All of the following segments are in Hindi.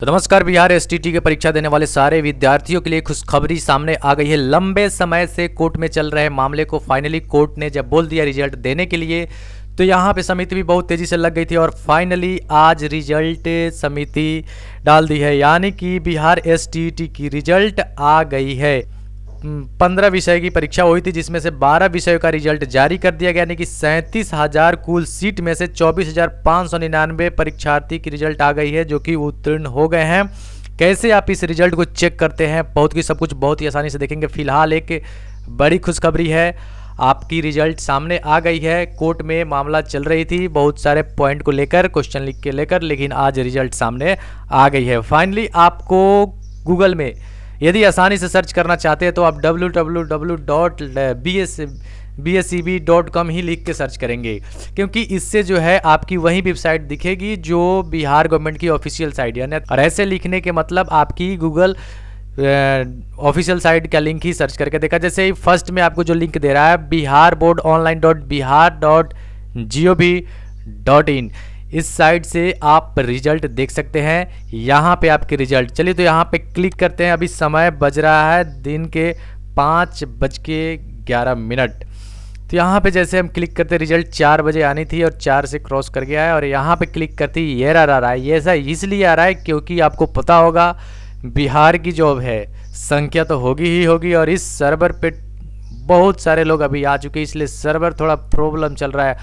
तो नमस्कार बिहार एसटीटी के परीक्षा देने वाले सारे विद्यार्थियों के लिए खुशखबरी सामने आ गई है लंबे समय से कोर्ट में चल रहे मामले को फाइनली कोर्ट ने जब बोल दिया रिजल्ट देने के लिए तो यहाँ पे समिति भी बहुत तेज़ी से लग गई थी और फाइनली आज रिजल्ट समिति डाल दी है यानी कि बिहार एसटीटी की रिजल्ट आ गई है पंद्रह विषय की परीक्षा हुई थी जिसमें से बारह विषयों का रिजल्ट जारी कर दिया गया यानी कि सैंतीस हज़ार कुल सीट में से चौबीस हज़ार पाँच सौ निन्यानवे परीक्षार्थी की रिजल्ट आ गई है जो कि उत्तीर्ण हो गए हैं कैसे आप इस रिजल्ट को चेक करते हैं बहुत ही सब कुछ बहुत ही आसानी से देखेंगे फिलहाल एक बड़ी खुशखबरी है आपकी रिजल्ट सामने आ गई है कोर्ट में मामला चल रही थी बहुत सारे पॉइंट को लेकर क्वेश्चन लिख के लेकर लेकिन आज रिजल्ट सामने आ गई है फाइनली आपको गूगल में यदि आसानी से सर्च करना चाहते हैं तो आप W W W dot B S B S C B dot com ही लिख के सर्च करेंगे क्योंकि इससे जो है आपकी वही वेबसाइट दिखेगी जो बिहार गवर्नमेंट की ऑफिशियल साइट है और ऐसे लिखने के मतलब आपकी गूगल ऑफिशियल साइट का लिंक ही सर्च करके देखा जैसे फर्स्ट में आपको जो लिंक दे रहा है Bihar board online dot Bihar dot G O V dot in इस साइड से आप रिजल्ट देख सकते हैं यहाँ पे आपके रिजल्ट चलिए तो यहाँ पे क्लिक करते हैं अभी समय बज रहा है दिन के पाँच बज के ग्यारह मिनट तो यहाँ पे जैसे हम क्लिक करते रिजल्ट चार बजे आनी थी और चार से क्रॉस कर गया है और यहाँ पे क्लिक करते ही ये आ रहा है ये ऐसा इसलिए आ रहा है क्योंकि आपको पता होगा बिहार की जॉब है संख्या तो होगी ही होगी और इस सर्वर पर बहुत सारे लोग अभी आ चुके हैं इसलिए सर्वर थोड़ा प्रॉब्लम चल रहा है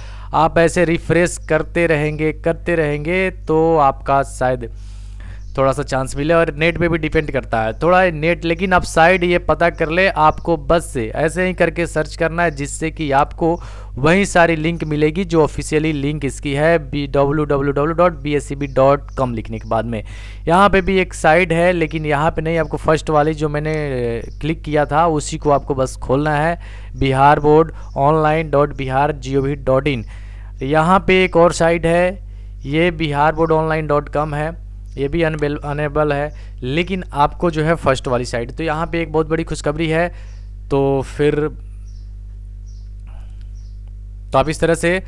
आप ऐसे रिफ्रेश करते रहेंगे करते रहेंगे तो आपका शायद थोड़ा सा चांस मिले और नेट पे भी डिपेंड करता है थोड़ा नेट लेकिन आप साइड ये पता कर ले आपको बस से ऐसे ही करके सर्च करना है जिससे कि आपको वही सारी लिंक मिलेगी जो ऑफिशियली लिंक इसकी है B W W W dot B S C B dot com लिखने के बाद में यहाँ पे भी एक साइड है लेकिन यहाँ पे नहीं आपको फर्स्ट वाली जो मैंने क्लिक किया था उसी को आपको बस खोलना है Bihar board online dot Bihar G O V dot in यहाँ पर एक और साइट है ये Bihar board online dot com है ये भी अनबेल अनेबल है लेकिन आपको जो है फर्स्ट वाली साइड तो यहाँ पे एक बहुत बड़ी खुशखबरी है तो फिर तो आप इस तरह से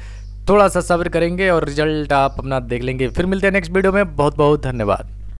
थोड़ा सा सब्र करेंगे और रिजल्ट आप अपना देख लेंगे फिर मिलते हैं नेक्स्ट वीडियो में बहुत बहुत धन्यवाद